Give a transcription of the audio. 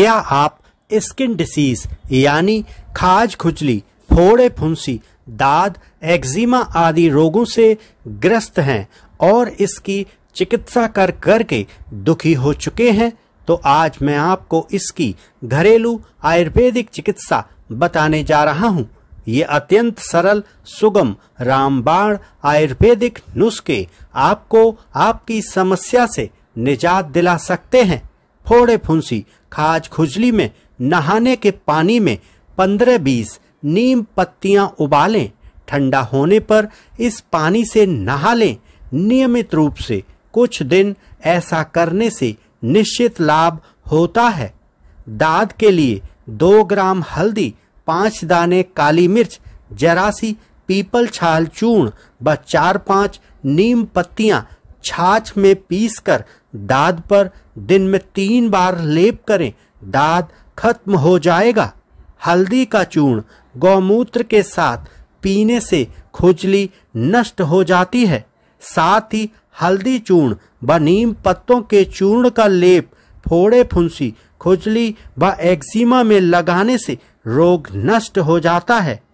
क्या आप skin disease यानी खाज खुजली फोड़े फुंसी दाद एक्जिमा आदि रोगों से ग्रस्त हैं और इसकी चिकित्सा कर करके दुखी हो चुके हैं तो आज मैं आपको इसकी घरेलू आयुर्वेदिक चिकित्सा बताने जा रहा हूँ ये अत्यंत सरल सुगम रामबाण आयुर्वेदिक नुस्खे आपको आपकी समस्या से निजात दिला सकते हैं फोड़े फुंसी खाज खुजली में नहाने के पानी में पंद्रह बीस नीम पत्तियां उबालें ठंडा होने पर इस पानी से नहा लें नियमित रूप से कुछ दिन ऐसा करने से निश्चित लाभ होता है दाद के लिए दो ग्राम हल्दी पांच दाने काली मिर्च जरासी पीपल छाल चूर्ण व चार पांच नीम पत्तियां छाछ में पीसकर दाद पर दिन में तीन बार लेप करें दाद खत्म हो जाएगा हल्दी का चूर्ण गौमूत्र के साथ पीने से खुजली नष्ट हो जाती है साथ ही हल्दी चूर्ण व नीम पत्तों के चूर्ण का लेप फोड़े फुंसी खुजली व एक्जिमा में लगाने से रोग नष्ट हो जाता है